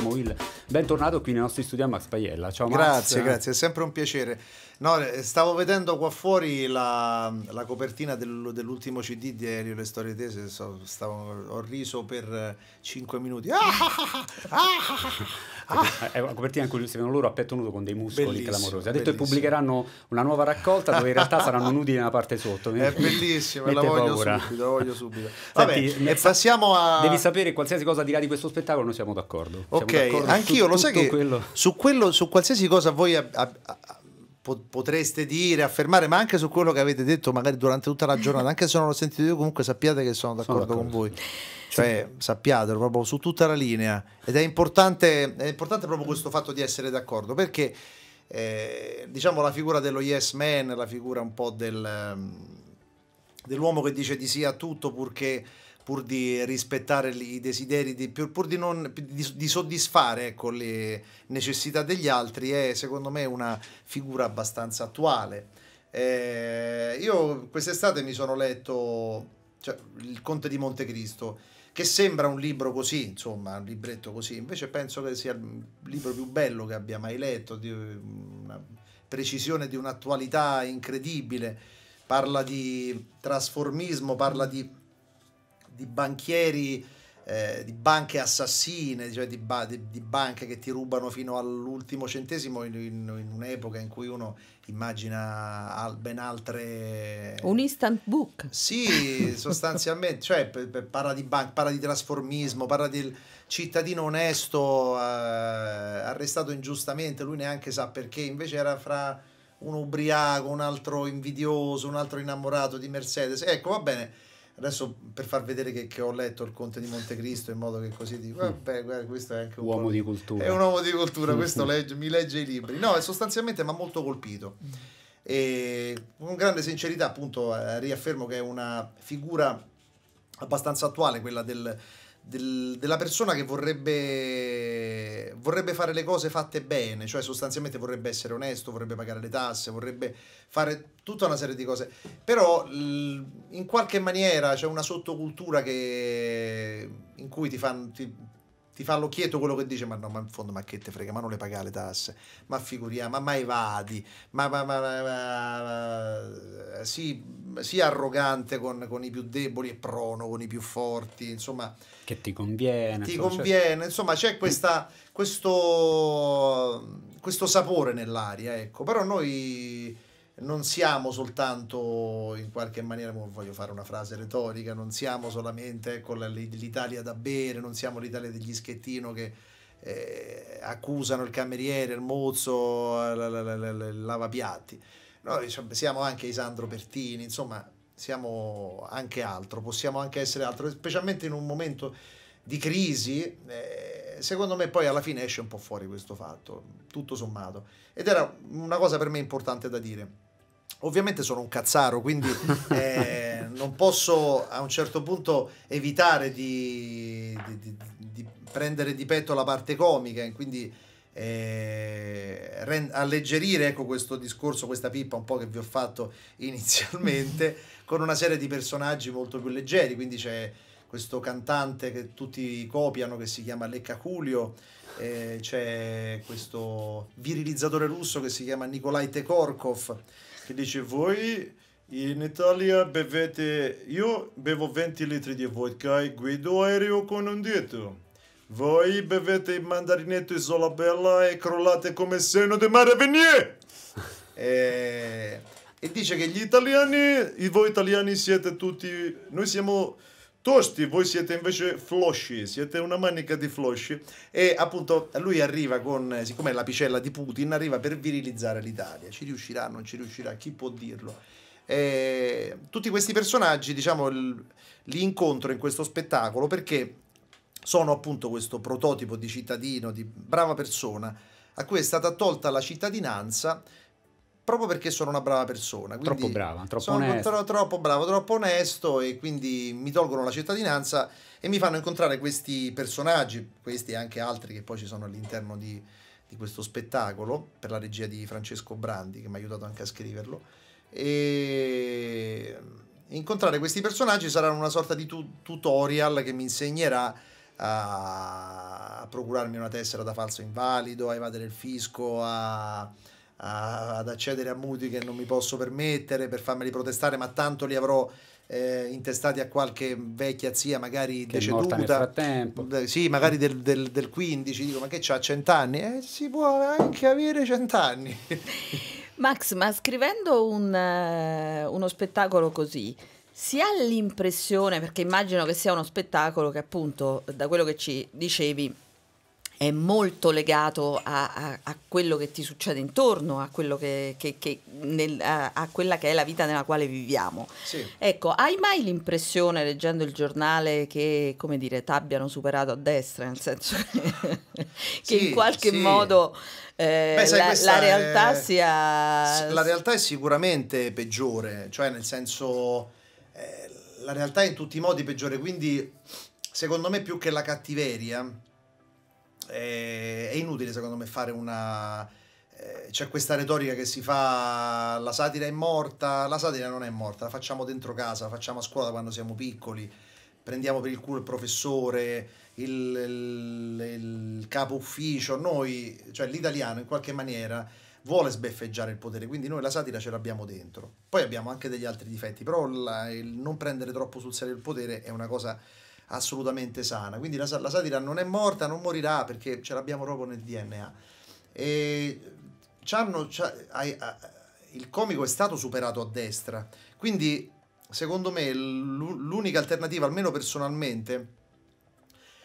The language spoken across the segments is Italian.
movilidad. Bentornato qui nei nostri studi a Max Paiella. Ciao Max. Grazie, grazie, è sempre un piacere. No, eh, stavo vedendo qua fuori la, la copertina del, dell'ultimo CD di Aereo Le Storie Tese, so, stavo, ho riso per 5 eh, minuti. Ah ah ah, ah, ah, ah, è una copertina in cui si vedono loro a petto nudo con dei muscoli bellissimo, clamorosi. Ha detto bellissimo. che pubblicheranno una nuova raccolta dove in realtà saranno nudi nella parte sotto. È bellissimo, la voglio paura. subito, la voglio subito. Senti, Vabbè, e passiamo a... Devi sapere qualsiasi cosa dirà di questo spettacolo, noi siamo d'accordo. Ok, siamo d'accordo anche io lo sai che Su, quello, su qualsiasi cosa voi a, a, a, potreste dire, affermare, ma anche su quello che avete detto magari durante tutta la giornata, anche se non l'ho sentito io, comunque sappiate che sono d'accordo con voi. Cioè, sappiatelo proprio su tutta la linea. Ed è importante, è importante proprio questo fatto di essere d'accordo, perché eh, diciamo la figura dello yes man, la figura un po' del dell'uomo che dice di sì a tutto purché pur di rispettare i desideri, di, pur, di, non, di, di soddisfare ecco, le necessità degli altri, è secondo me una figura abbastanza attuale. Eh, io quest'estate mi sono letto cioè, Il Conte di Montecristo, che sembra un libro così, insomma, un libretto così, invece penso che sia il libro più bello che abbia mai letto, di una precisione, di un'attualità incredibile parla di trasformismo, parla di, di banchieri, eh, di banche assassine, cioè di, ba di, di, banche che ti rubano fino all'ultimo centesimo in, in, in un'epoca in cui uno immagina al ben altre... Un instant book. Sì, sostanzialmente, cioè parla di, ban- parla di trasformismo, parla del cittadino onesto eh, arrestato ingiustamente, lui neanche sa perché, invece era fra un ubriaco, un altro invidioso, un altro innamorato di Mercedes. Ecco, va bene. Adesso per far vedere che, che ho letto il Conte di Montecristo in modo che così dico, mm. vabbè, guarda, questo è anche un uomo di cultura. È un uomo di cultura, questo legge, mi legge i libri. No, sostanzialmente mi ha molto colpito. Mm. E con grande sincerità, appunto, eh, riaffermo che è una figura abbastanza attuale quella del, del, della persona che vorrebbe, vorrebbe fare le cose fatte bene, cioè sostanzialmente vorrebbe essere onesto, vorrebbe pagare le tasse, vorrebbe fare tutta una serie di cose, però in qualche maniera c'è una sottocultura che, in cui ti fanno ti fa l'occhietto quello che dice ma no ma in fondo ma che te frega ma non le paga le tasse ma figuriamo ma mai vadi ma, ma, ma, ma sì, sì, arrogante con, con, i più deboli e prono con i più forti insomma che ti conviene ti cioè, cioè conviene cioè... insomma c'è questa, questo, questo sapore nell'aria ecco però noi non siamo soltanto in qualche maniera, voglio fare una frase retorica, non siamo solamente ecco, l'Italia da bere, non siamo l'Italia degli schettino che eh, accusano il cameriere, il mozzo, il lavapiatti. Noi siamo anche Isandro Pertini, insomma siamo anche altro, possiamo anche essere altro, specialmente in un momento di crisi. Eh, secondo me poi alla fine esce un po' fuori questo fatto, tutto sommato. Ed era una cosa per me importante da dire. Ovviamente sono un cazzaro, quindi eh, non posso a un certo punto evitare di, di, di, di prendere di petto la parte comica e quindi eh, rend- alleggerire ecco, questo discorso, questa pippa un po' che vi ho fatto inizialmente, con una serie di personaggi molto più leggeri. Quindi c'è questo cantante che tutti copiano che si chiama Leccaculio, eh, c'è questo virilizzatore russo che si chiama Nikolai Tekorkov che dice voi in Italia bevete, io bevo 20 litri di vodka e guido aereo con un dito. Voi bevete il mandarinetto Isola Bella e crollate come seno di mare venier! e... e dice che gli italiani, voi italiani siete tutti, noi siamo tosti, voi siete invece flosci, siete una manica di flosci. E appunto lui arriva con, eh, siccome è la picella di Putin, arriva per virilizzare l'Italia. Ci riuscirà, non ci riuscirà, chi può dirlo? E tutti questi personaggi, diciamo, li incontro in questo spettacolo perché sono appunto questo prototipo di cittadino, di brava persona, a cui è stata tolta la cittadinanza proprio perché sono una brava persona. Quindi Troppo brava, troppo sono onesto. Sono troppo bravo, troppo onesto e quindi mi tolgono la cittadinanza e mi fanno incontrare questi personaggi, questi e anche altri che poi ci sono all'interno di, di questo spettacolo, per la regia di Francesco Brandi che mi ha aiutato anche a scriverlo. E ehm, incontrare questi personaggi sarà una sorta di tu- tutorial che mi insegnerà a procurarmi una tessera da falso invalido, a evadere il fisco, a a, ad accedere a mutui che non mi posso permettere per farmeli protestare, ma tanto li avrò eh, intestati a qualche vecchia zia, magari che deceduta. Nel frattempo. Eh, sì, magari del, del, del 15, dico, ma che c'ha 100 anni? Eh, si può anche avere 100 anni. Max, ma scrivendo un, uh, uno spettacolo così, si ha l'impressione, perché immagino che sia uno spettacolo che appunto, da quello che ci dicevi, è molto legato a, a, a, quello che ti succede intorno, a, che, che, che nel, a, quella che è la vita nella quale viviamo. Sì. Ecco, hai mai l'impressione, leggendo il giornale, che come dire, t'abbiano superato a destra, nel senso che, sì, in qualche sì. modo eh, Beh, sai, la, la, realtà è... sia... La realtà è sicuramente peggiore, cioè nel senso... Eh, la realtà è in tutti i modi peggiore, quindi secondo me più che la cattiveria è, è inutile secondo me fare una eh, c'è questa retorica che si fa la satira è morta, la satira non è morta, la facciamo dentro casa, la facciamo a scuola quando siamo piccoli, prendiamo per il culo il professore, il, il, il capo ufficio, noi, cioè l'italiano in qualche maniera vuole sbeffeggiare il potere, quindi noi la satira ce l'abbiamo dentro. Poi abbiamo anche degli altri difetti, però la, il non prendere troppo sul serio il potere è una cosa assolutamente sana. Quindi la, la satira non è morta, non morirà perché ce l'abbiamo proprio nel DNA. E c'hanno, il comico è stato superato a destra, quindi secondo me l'unica alternativa, almeno personalmente,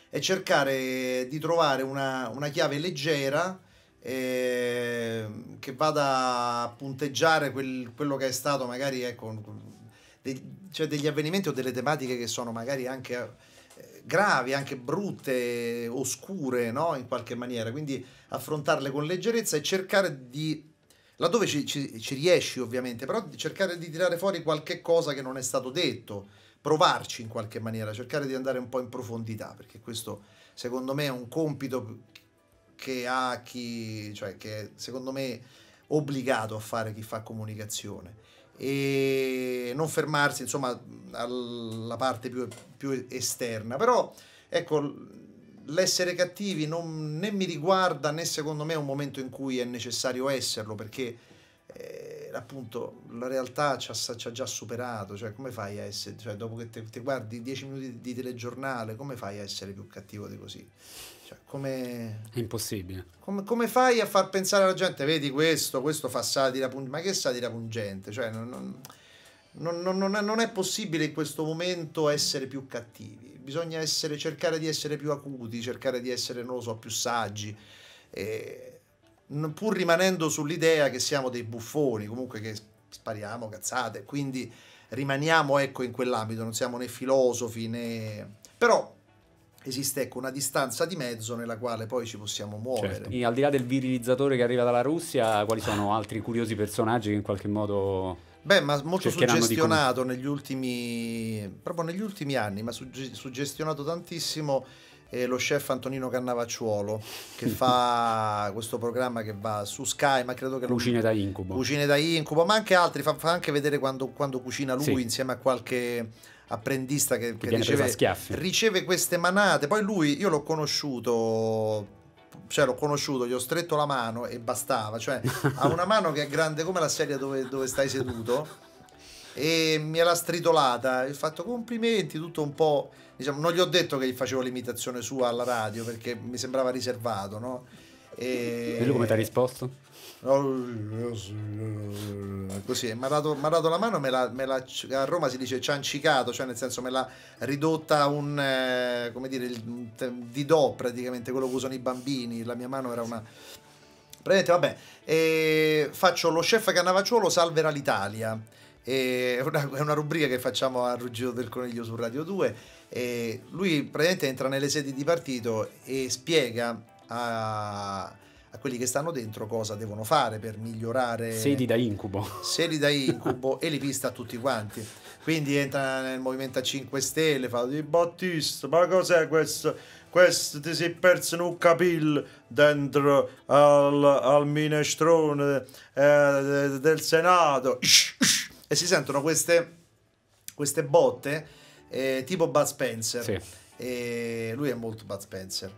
è cercare di trovare una, una chiave leggera eh, che vada a punteggiare quel, quello che è stato magari ecco, de, cioè degli avvenimenti o delle tematiche che sono magari anche gravi, anche brutte, oscure, no? in qualche maniera. Quindi affrontarle con leggerezza e cercare di, laddove ci, ci, ci riesci ovviamente, però cercare di tirare fuori qualche cosa che non è stato detto, provarci in qualche maniera, cercare di andare un po' in profondità, perché questo secondo me è un compito che ha chi, cioè che secondo me è obbligato a fare chi fa comunicazione e non fermarsi insomma alla parte più, più esterna però ecco l'essere cattivi non, né mi riguarda né secondo me è un momento in cui è necessario esserlo perché eh, appunto la realtà ci ha, già superato cioè come fai a essere cioè, dopo che ti guardi 10 minuti di telegiornale come fai a essere più cattivo di così cioè, come... È impossibile. Come, come, fai a far pensare alla gente, vedi questo, questo fa satira pungente, ma che satira pungente? Cioè, non, non, non, non, è, non è possibile in questo momento essere più cattivi, bisogna essere, cercare di essere più acuti, cercare di essere, non lo so, più saggi. E pur rimanendo sull'idea che siamo dei buffoni, comunque che spariamo cazzate, quindi rimaniamo ecco in quell'ambito, non siamo né filosofi né... però esiste ecco, una distanza di mezzo nella quale poi ci possiamo muovere. Certo. al di là del virilizzatore che arriva dalla Russia, quali sono altri curiosi personaggi che in qualche modo... Beh, ma molto suggestionato con... negli ultimi, proprio negli ultimi anni, ma sugge- suggestionato tantissimo eh, lo chef Antonino Cannavacciuolo che fa questo programma che va su Sky, ma credo che... Cucine lo... da incubo. Cucine da incubo, ma anche altri, fa, fa anche vedere quando, quando cucina lui sì. insieme a qualche apprendista che, che, che riceve, riceve queste manate. Poi lui, io l'ho conosciuto cioè l'ho conosciuto, gli ho stretto la mano e bastava, cioè ha una mano che è grande come la sedia dove, dove stai seduto e mi l'ha stritolata, ho fatto complimenti, tutto un po', diciamo, non gli ho detto che gli facevo l'imitazione sua alla radio perché mi sembrava riservato, no? E, e lui come ti ha risposto? Così, mi ha dato, dato, la mano, me la, me la, a Roma si dice ciancicato, cioè nel senso me l'ha ridotta un, eh, come dire, il, di do praticamente, quello che usano i bambini, la mia mano era una... Praticamente, vabbè, eh, faccio lo chef Cannavacciuolo salverà l'Italia. Eh, è, una, è una, rubrica che facciamo a Ruggito del Coniglio su Radio 2. Eh, lui praticamente entra nelle sedi di partito e spiega a quelli che stanno dentro cosa devono fare per migliorare. Sedi da incubo. Sedi da incubo e li pista a tutti quanti. Quindi entra nel Movimento 5 Stelle, fa di Battista, ma cos'è questo? Questo ti si è perso un capil dentro al, al minestrone eh, del Senato. E si sentono queste, queste botte eh, tipo Bud Spencer. Sì. E lui è molto Bud Spencer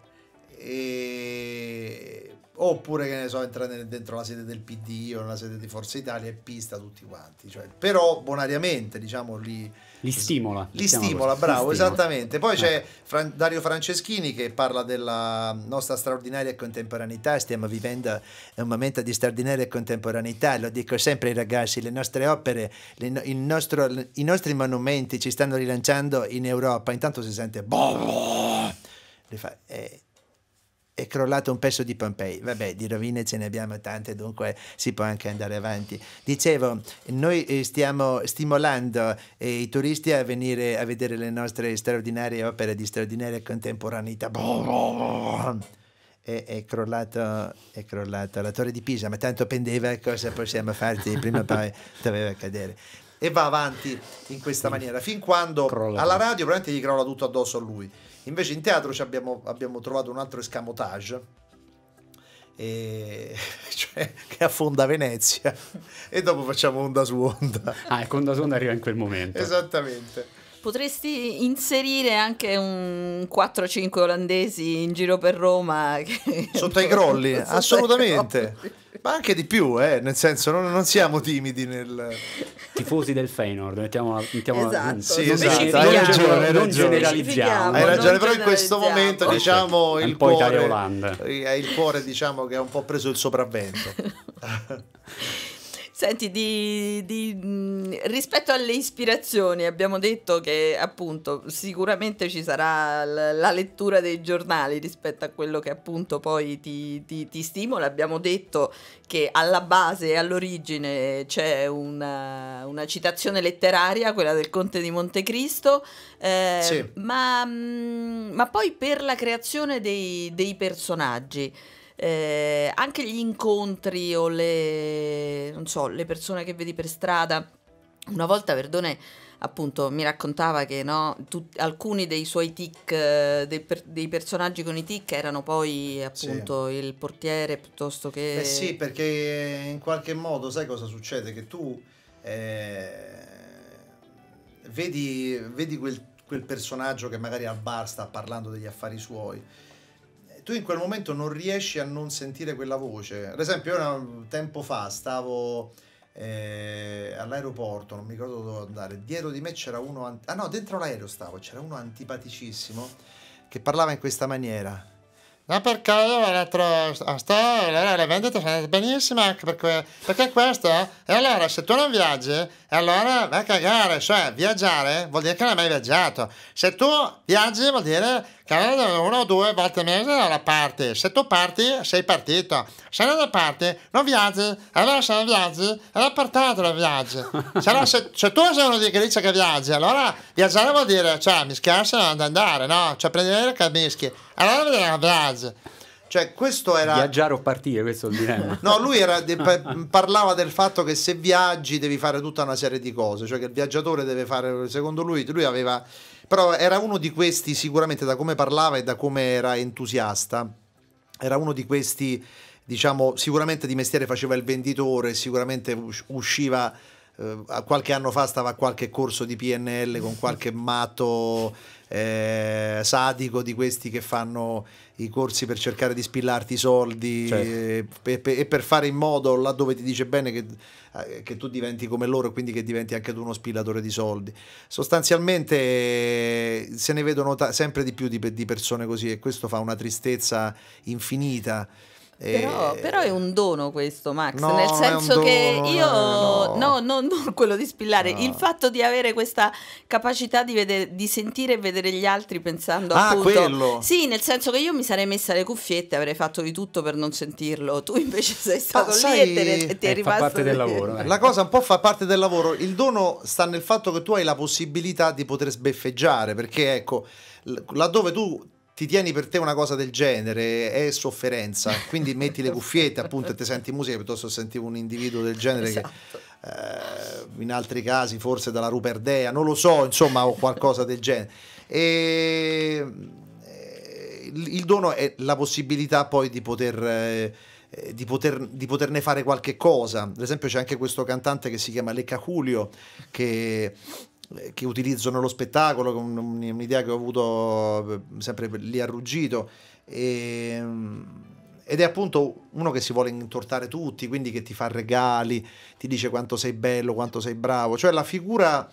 e... oppure che ne so entrare dentro la sede del PD o nella sede di Forza Italia e pista tutti quanti cioè, però bonariamente diciamo li, li stimola li diciamo stimola così. bravo li stimola. esattamente poi eh. c'è Fran Dario Franceschini che parla della nostra straordinaria contemporaneità stiamo vivendo un momento di straordinaria contemporaneità lo dico sempre ai ragazzi le nostre opere le, il nostro, i nostri monumenti ci stanno rilanciando in Europa intanto si sente boh, boh, boh fa, eh, è crollato un pezzo di Pompei. Vabbè, di rovine ce ne abbiamo tante, dunque si può anche andare avanti. Dicevo, noi eh, stiamo stimolando eh, i turisti a venire a vedere le nostre straordinarie opere di straordinaria contemporaneità. È, è, crollato, è crollato la torre di Pisa, ma tanto pendeva, cosa possiamo farci? Prima o poi doveva cadere e va avanti in questa maniera fin quando Crolla. alla radio probabilmente gli crolla tutto addosso a lui invece in teatro abbiamo, abbiamo, trovato un altro escamotage e... cioè, che affonda Venezia e dopo facciamo onda su onda ah ecco onda su onda arriva in quel momento esattamente Potresti inserire anche un 4-5 olandesi in giro per Roma. Che... Sotto ai crolli, Sotto assolutamente. Crolli. Ma anche di più, eh? nel senso, non, non, siamo timidi nel... Tifosi del Feyenoord, mettiamo, mettiamo esatto, sì, non esatto. Hai ragione, non generalizziamo. Hai ragione, però in questo momento diciamo il cuore, Italia, il cuore diciamo che ha un po' preso il sopravvento. Senti, di, di, rispetto alle ispirazioni, abbiamo detto che appunto sicuramente ci sarà la lettura dei giornali rispetto a quello che appunto poi ti, ti, ti stimola. Abbiamo detto che alla base e all'origine c'è una, una, citazione letteraria, quella del Conte di Montecristo, eh, sì. ma, ma, poi per la creazione dei, dei personaggi eh, anche gli incontri o le, so, le persone che vedi per strada. Una volta Verdone appunto mi raccontava che no, tut- alcuni dei suoi tic, eh, per- dei, personaggi con i tic erano poi appunto sì. il portiere piuttosto che... Eh sì, perché in qualche modo sai cosa succede? Che tu eh, vedi, vedi quel, quel personaggio che magari al bar sta parlando degli affari suoi tu in quel momento non riesci a non sentire quella voce. Ad esempio, io un tempo fa stavo eh, all'aeroporto, non mi ricordo dove andare, dietro di me c'era uno, anti- ah no, dentro l'aereo stavo, c'era uno antipaticissimo che parlava in questa maniera. No, perché io l'altro allora le vendite sono benissimo anche perché, perché questo. Eh? E allora se tu non viaggi, allora vai a cagare. Cioè, viaggiare vuol dire che non hai mai viaggiato. Se tu viaggi vuol dire Canale da 1 o 2 Valtenese dalla parte. Se tu parti, sei partito. Se non parti, non viaggi. Allora se non viaggi, allora portato non viaggi. Se, no, se, se, tu sei uno di che dice che viaggi, allora viaggiare vuol dire, cioè, mi scherzo andare, no? Cioè, prendere camischi. Allora vuol dire che Cioè, questo era. Viaggiare o partire, questo è il dilemma. no, lui era, de, parlava del fatto che se viaggi devi fare tutta una serie di cose, cioè che il viaggiatore deve fare, secondo lui, lui aveva però era uno di questi, sicuramente da come parlava e da come era entusiasta, era uno di questi, diciamo, sicuramente di mestiere faceva il venditore, sicuramente usciva eh, qualche anno fa stava a qualche corso di PNL con qualche matto eh, sadico di questi che fanno i corsi per cercare di spillarti i soldi certo. e, e, per fare in modo là dove ti dice bene che, eh, che tu diventi come loro e quindi che diventi anche tu uno spillatore di soldi. Sostanzialmente eh, se ne vedono sempre di più di, di persone così e questo fa una tristezza infinita. Però, eh, però, è un dono questo, Max, no, nel senso che io, no, no. no, non quello di spillare, il fatto di avere questa capacità di, vedere, di sentire e vedere gli altri pensando a ah, appunto, quello. Sì, nel senso che io mi sarei messa le cuffiette, avrei fatto di tutto per non sentirlo, tu invece sei stato Ma, ah, lì e te, ti è eh, rimasto. Fa parte del lavoro. Eh. La cosa un po' fa parte del lavoro, il dono sta nel fatto che tu hai la possibilità di poter sbeffeggiare, perché ecco, laddove tu ti tieni per te una cosa del genere è sofferenza, quindi metti le cuffiette appunto e ti senti musica piuttosto che sentivo un individuo del genere esatto. che eh, in altri casi forse dalla Ruperdea, non lo so, insomma, o qualcosa del genere. E eh, il dono è la possibilità poi di poter, eh, di, poter, di poterne fare qualche cosa. Ad esempio c'è anche questo cantante che si chiama Lecca Julio che eh, che utilizzano lo spettacolo, un'idea che ho avuto eh, sempre lì arruggito. E, ehm, ed è appunto uno che si vuole intortare tutti, quindi che ti fa regali, ti dice quanto sei bello, quanto sei bravo, cioè la figura,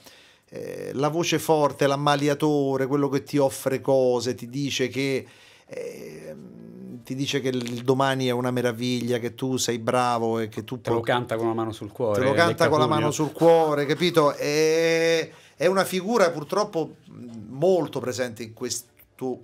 eh, la voce forte, l'ammaliatore, quello che ti offre cose, ti dice che Ehm, ti dice che il domani è una meraviglia, che tu sei bravo e che tu... Te lo canta con la mano sul cuore. Te lo canta con la mano sul cuore, capito? È, è una figura purtroppo molto presente in questo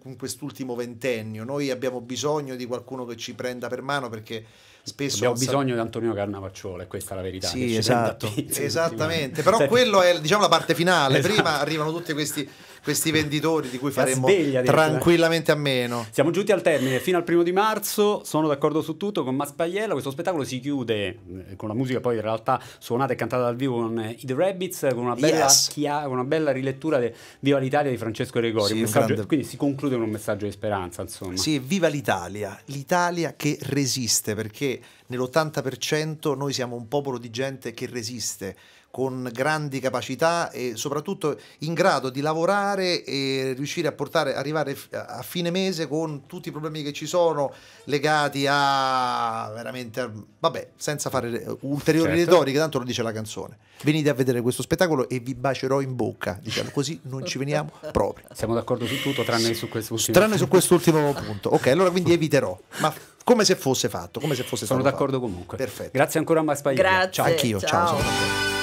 in quest'ultimo ventennio. Noi abbiamo bisogno di qualcuno che ci prenda per mano perché spesso... Abbiamo bisogno di Antonio Carnavacciolo, è questa la verità. Sì, esatto. Esattamente, però quello è diciamo, la parte finale. Esatto. Prima arrivano tutti questi questi venditori di cui faremo sveglia, tranquillamente a meno. Siamo giunti al termine, fino al primo di marzo, sono d'accordo su tutto con Max Pagliello, questo spettacolo si chiude eh, con la musica poi in realtà suonata e cantata dal vivo con eh, i The Rabbits, con una bella, yes. chia, una bella rilettura di Viva l'Italia di Francesco Gregori, sì, grande... quindi si conclude con un messaggio di speranza insomma. Sì, viva l'Italia, l'Italia che resiste perché nell'80% noi siamo un popolo di gente che resiste con grandi capacità e soprattutto in grado di lavorare e riuscire a portare, arrivare a fine mese con tutti i problemi che ci sono legati a veramente, a, vabbè, senza fare ulteriori certo. retoriche, tanto lo dice la canzone. Venite a vedere questo spettacolo e vi bacerò in bocca, diciamo così, non ci veniamo proprio. Siamo d'accordo su tutto, tranne su quest'ultimo. Tranne su quest'ultimo punto. Ok, allora quindi eviterò. Ma come se fosse fatto, come se fosse Sono d'accordo comunque. Perfetto. Grazie ancora a Maspaioli. Grazie. Ciao. Anch'io, ciao. ciao